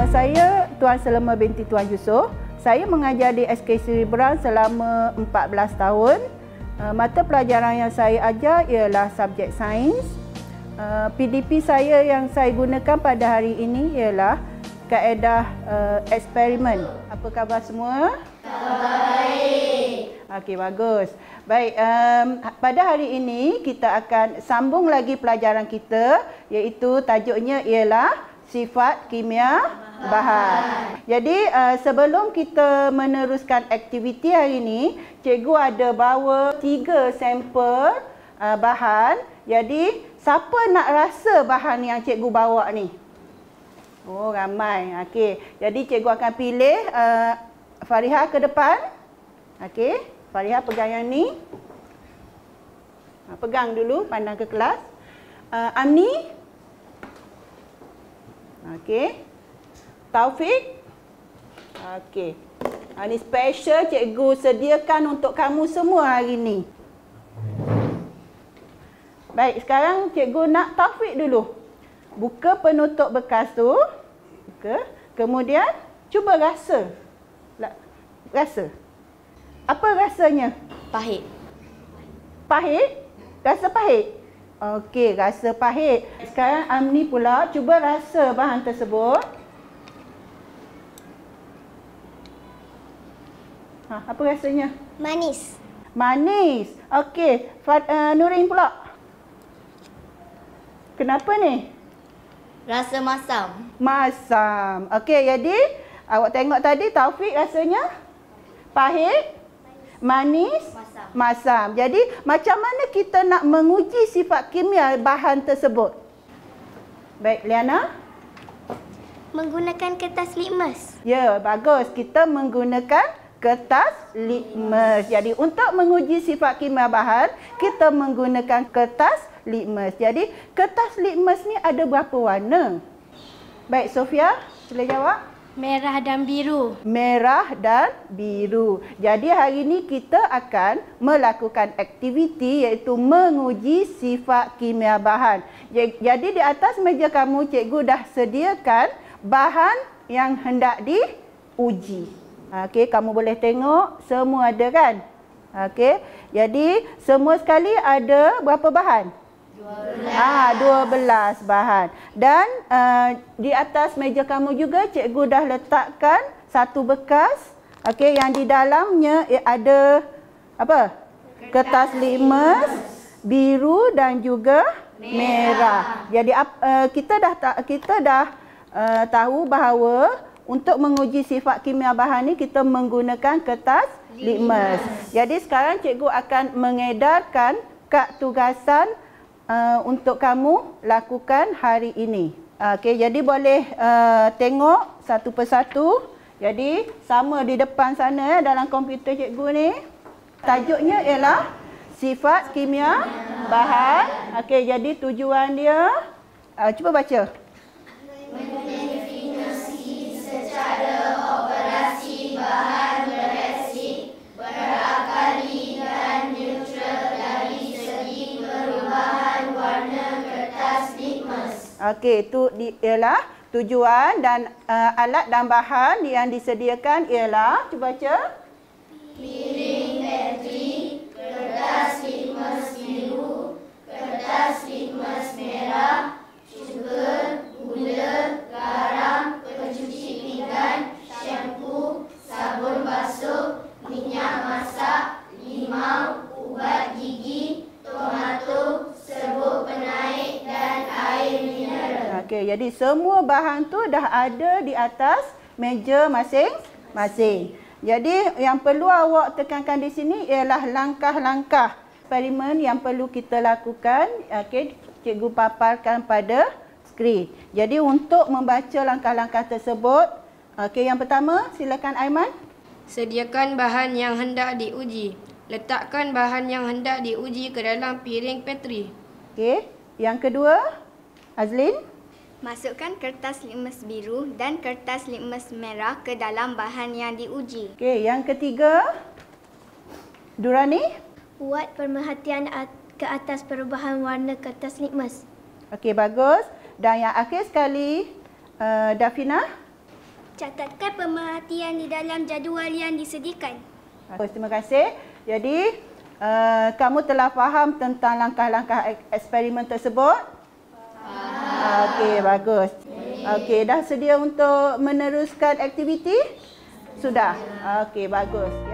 nama saya Tuan Selema binti Tuan Yusof. Saya mengajar di SK Seribran selama 14 tahun. Uh, mata pelajaran yang saya ajar ialah subjek sains. PDP uh, saya yang saya gunakan pada hari ini ialah kaedah uh, eksperimen. Apa khabar semua? Baik. Okey, bagus. Baik, um, pada hari ini kita akan sambung lagi pelajaran kita iaitu tajuknya ialah sifat kimia bahan. Jadi uh, sebelum kita meneruskan aktiviti hari ini, cikgu ada bawa tiga sampel uh, bahan. Jadi siapa nak rasa bahan yang cikgu bawa ni? Oh ramai. Okey. Jadi cikgu akan pilih uh, Fariha ke depan. Okey. Fariha pegang yang ni. Ah, pegang dulu pandang ke kelas. Uh, Amni Okey. Taufik. Okey. Ha, ah, ini special cikgu sediakan untuk kamu semua hari ini. Baik, sekarang cikgu nak Taufik dulu. Buka penutup bekas tu. Buka. Kemudian, cuba rasa. Rasa. Apa rasanya? Pahit. Pahit? Rasa pahit? Okey, rasa pahit. Sekarang Amni pula cuba rasa bahan tersebut. Ha, apa rasanya? Manis. Manis. Okey, Fat uh, eh, Nurin pula. Kenapa ni? Rasa masam. Masam. Okey, jadi awak tengok tadi Taufik rasanya pahit, manis, masam. masam. Jadi macam mana kita nak menguji sifat kimia bahan tersebut? Baik, Liana. Menggunakan kertas litmus. Ya, bagus. Kita menggunakan kertas litmus. Jadi untuk menguji sifat kimia bahan, kita menggunakan kertas litmus. Jadi kertas litmus ni ada berapa warna? Baik, Sofia, boleh jawab? Merah dan biru. Merah dan biru. Jadi hari ini kita akan melakukan aktiviti iaitu menguji sifat kimia bahan. Jadi di atas meja kamu cikgu dah sediakan bahan yang hendak diuji. Okey, kamu boleh tengok semua ada kan? Okey. Jadi semua sekali ada berapa bahan? 12. Ah, 12 bahan. Dan uh, di atas meja kamu juga cikgu dah letakkan satu bekas. Okey, yang di dalamnya eh, ada apa? Kertas limas biru dan juga merah. merah. Jadi uh, kita dah kita dah uh, tahu bahawa untuk menguji sifat kimia bahan ni kita menggunakan kertas limas. Jadi sekarang cikgu akan mengedarkan kad tugasan Uh, untuk kamu lakukan hari ini. Okey, jadi boleh uh, tengok satu persatu. Jadi sama di depan sana eh, dalam komputer cikgu ni. Tajuknya ialah sifat kimia bahan. Okey, jadi tujuan dia uh, cuba baca. Okey, itu ialah tujuan dan uh, alat dan bahan yang disediakan ialah, cuba baca. Piring peti, kertas limas biru, kertas limas merah, Jadi semua bahan tu dah ada di atas meja masing-masing. Jadi yang perlu awak tekankan di sini ialah langkah-langkah eksperimen yang perlu kita lakukan. Okey, cikgu paparkan pada skrin. Jadi untuk membaca langkah-langkah tersebut, okey yang pertama silakan Aiman. Sediakan bahan yang hendak diuji. Letakkan bahan yang hendak diuji ke dalam piring petri. Okey, yang kedua Azlin. Masukkan kertas litmus biru dan kertas litmus merah ke dalam bahan yang diuji. Okey, yang ketiga. Durani. Buat pemerhatian ke atas perubahan warna kertas litmus. Okey, bagus. Dan yang akhir sekali, uh, Dafina. Catatkan pemerhatian di dalam jadual yang disediakan. Bagus, terima kasih. Jadi, uh, kamu telah faham tentang langkah-langkah eksperimen tersebut. Okey, bagus. Okey, dah sedia untuk meneruskan aktiviti? Sudah. Okey, bagus. Okay.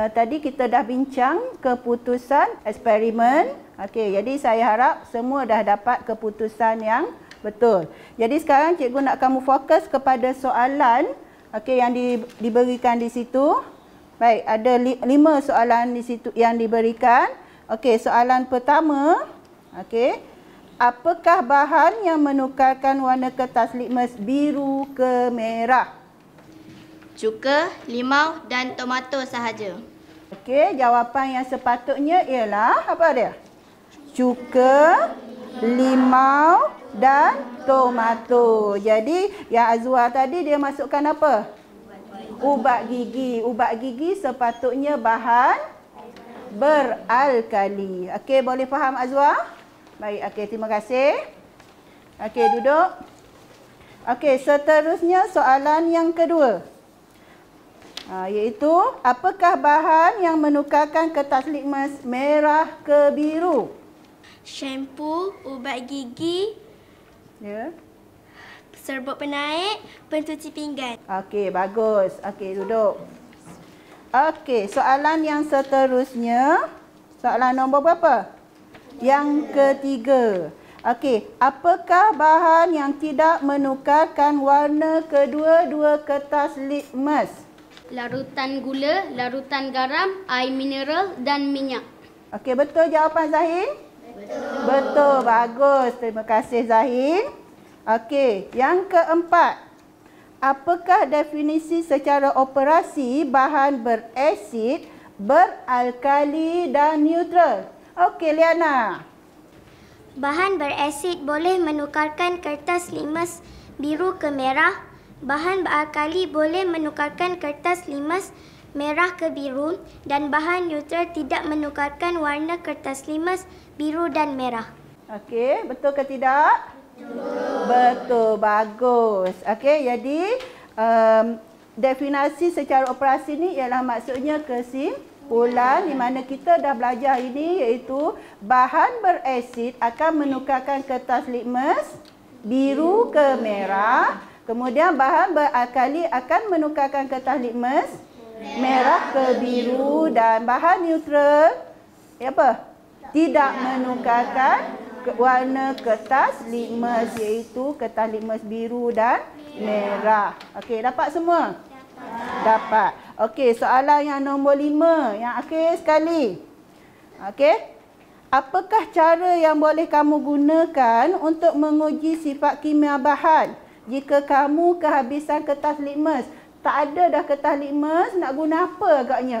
Eh, tadi kita dah bincang keputusan eksperimen. Okey, jadi saya harap semua dah dapat keputusan yang betul. Jadi sekarang cikgu nak kamu fokus kepada soalan okey yang di, diberikan di situ. Baik, ada li, lima soalan di situ yang diberikan. Okey, soalan pertama, okey. Apakah bahan yang menukarkan warna kertas litmus biru ke merah? Cuka, limau dan tomato sahaja. Okey, jawapan yang sepatutnya ialah apa dia? Cuka, limau dan tomato. Jadi yang Azwa tadi dia masukkan apa? Ubat gigi. Ubat gigi sepatutnya bahan beralkali. Okey, boleh faham Azwa? Baik, okey terima kasih. Okey, duduk. Okey, seterusnya soalan yang kedua. Ha, iaitu apakah bahan yang menukarkan kertas litmus merah ke biru? Shampoo, ubat gigi. Ya. Serbuk penaik, pencuci pinggan. Okey, bagus. Okey, duduk. Okey, soalan yang seterusnya. Soalan nombor berapa? Yang ketiga. Okey, apakah bahan yang tidak menukarkan warna kedua-dua kertas litmus? Okey larutan gula, larutan garam, air mineral dan minyak. Okey, betul jawapan Zahin? Betul. Betul, bagus. Terima kasih Zahin. Okey, yang keempat. Apakah definisi secara operasi bahan berasid, beralkali dan neutral? Okey, Liana. Bahan berasid boleh menukarkan kertas limas biru ke merah, Bahan alkali boleh menukarkan kertas limas merah ke biru dan bahan neutral tidak menukarkan warna kertas limas biru dan merah. Okey, betul ke tidak? Betul. Betul, bagus. Okey, jadi um, definasi secara operasi ni ialah maksudnya kesimpulan di mana kita dah belajar ini iaitu bahan berasid akan menukarkan kertas limas biru ke merah. Kemudian bahan beralkali akan menukarkan kertas litmus merah ke biru dan bahan neutral ya apa? Tidak menukarkan warna kertas limas iaitu kertas limas biru dan merah. Okey, dapat semua? Dapat. Okey, soalan yang nombor lima. Yang akhir sekali. Okey. Apakah cara yang boleh kamu gunakan untuk menguji sifat kimia bahan? jika kamu kehabisan kertas litmus. Tak ada dah kertas litmus, nak guna apa agaknya?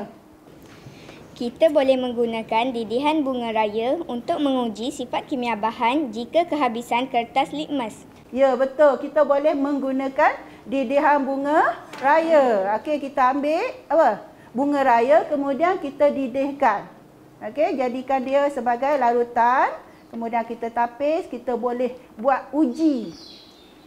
Kita boleh menggunakan didihan bunga raya untuk menguji sifat kimia bahan jika kehabisan kertas litmus. Ya, betul. Kita boleh menggunakan didihan bunga raya. Okey, kita ambil apa? Bunga raya kemudian kita didihkan. Okey, jadikan dia sebagai larutan. Kemudian kita tapis, kita boleh buat uji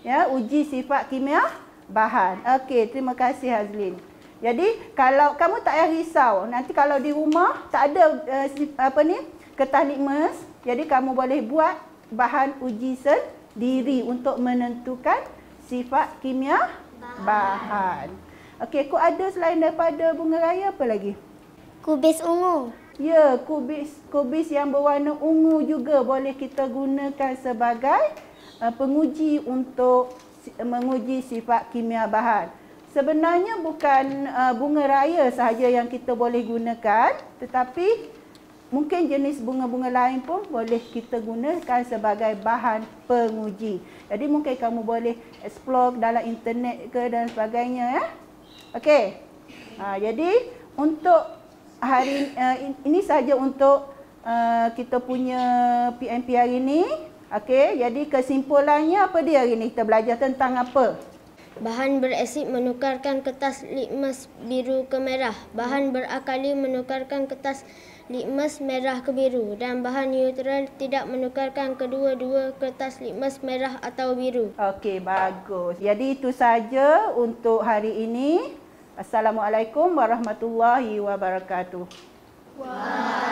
ya uji sifat kimia bahan. Okey, terima kasih Hazlin. Jadi kalau kamu tak payah risau, nanti kalau di rumah tak ada uh, apa ni kertas litmus, jadi kamu boleh buat bahan uji sendiri untuk menentukan sifat kimia bahan. bahan. Okey, kau ada selain daripada bunga raya apa lagi? Kubis ungu. Ya, kubis kubis yang berwarna ungu juga boleh kita gunakan sebagai Eh, penguji untuk menguji sifat kimia bahan. Sebenarnya bukan eh, bunga raya sahaja yang kita boleh gunakan tetapi mungkin jenis bunga-bunga lain pun boleh kita gunakan sebagai bahan penguji. Jadi mungkin kamu boleh explore dalam internet ke dan sebagainya. Ya? Okey. Ha, jadi untuk hari eh, ini sahaja untuk kita punya PMP hari ini. Okey, jadi kesimpulannya apa dia hari ini? Kita belajar tentang apa? Bahan berasid menukarkan kertas litmus biru ke merah. Bahan berakali menukarkan kertas litmus merah ke biru. Dan bahan neutral tidak menukarkan kedua-dua kertas litmus merah atau biru. Okey, bagus. Jadi itu saja untuk hari ini. Assalamualaikum warahmatullahi wabarakatuh. Wow.